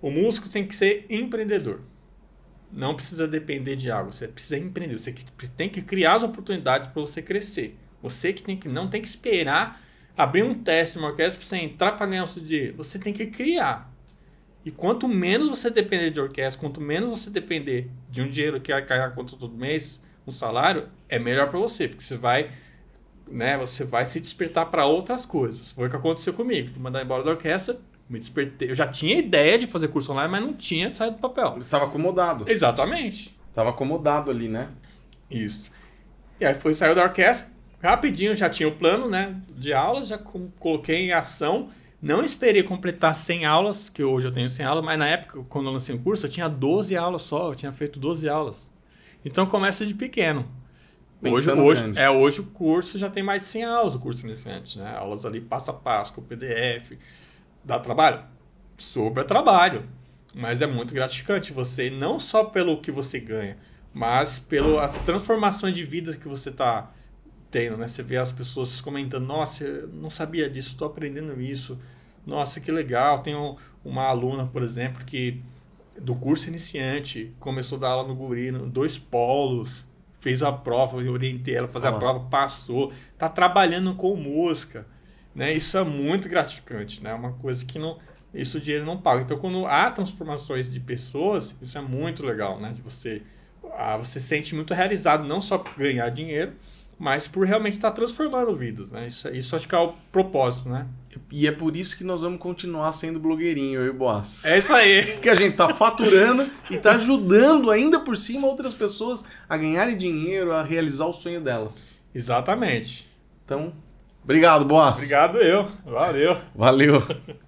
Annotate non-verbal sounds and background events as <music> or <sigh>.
O músico tem que ser empreendedor. Não precisa depender de algo. Você precisa empreender. Você tem que criar as oportunidades para você crescer. Você que, tem que não tem que esperar abrir um teste uma orquestra para você entrar para ganhar o seu dinheiro. Você tem que criar. E quanto menos você depender de orquestra, quanto menos você depender de um dinheiro que vai cair na conta todo mês, um salário, é melhor para você, porque você vai, né, você vai se despertar para outras coisas. Foi o que aconteceu comigo. Fui mandar embora da orquestra, me despertei. Eu já tinha ideia de fazer curso online, mas não tinha saído do papel. Você estava acomodado. Exatamente. Estava acomodado ali, né? Isso. E aí foi, saiu da orquestra, rapidinho já tinha o plano né, de aulas, já coloquei em ação. Não esperei completar 100 aulas, que hoje eu tenho 100 aulas, mas na época, quando eu lancei o curso, eu tinha 12 aulas só, eu tinha feito 12 aulas. Então começa de pequeno. hoje, hoje, é, hoje o curso já tem mais de 100 aulas, o curso iniciante, né? Aulas ali passo a passo, com o PDF, Dá trabalho? Sobra trabalho. Mas é muito gratificante você, não só pelo que você ganha, mas pelas transformações de vidas que você está tendo, né? Você vê as pessoas comentando, nossa, eu não sabia disso, estou aprendendo isso, nossa, que legal. Tenho uma aluna, por exemplo, que do curso iniciante começou a dar aula no Gurino, dois polos, fez a prova, eu orientei ela fazer ah, a prova, passou, tá trabalhando com música. Né? Isso é muito gratificante, né? Uma coisa que não isso o dinheiro não paga. Então, quando há transformações de pessoas, isso é muito legal, né? De você ah, você sente muito realizado não só por ganhar dinheiro, mas por realmente estar transformando vidas, né? Isso, é, isso acho que é o propósito, né? E é por isso que nós vamos continuar sendo blogueirinho, eu e Boas. É isso aí. <laughs> Porque a gente tá faturando e tá ajudando ainda por cima outras pessoas a ganharem dinheiro, a realizar o sonho delas. Exatamente. Então, Obrigado, boss. Obrigado eu. Valeu. Valeu. <laughs>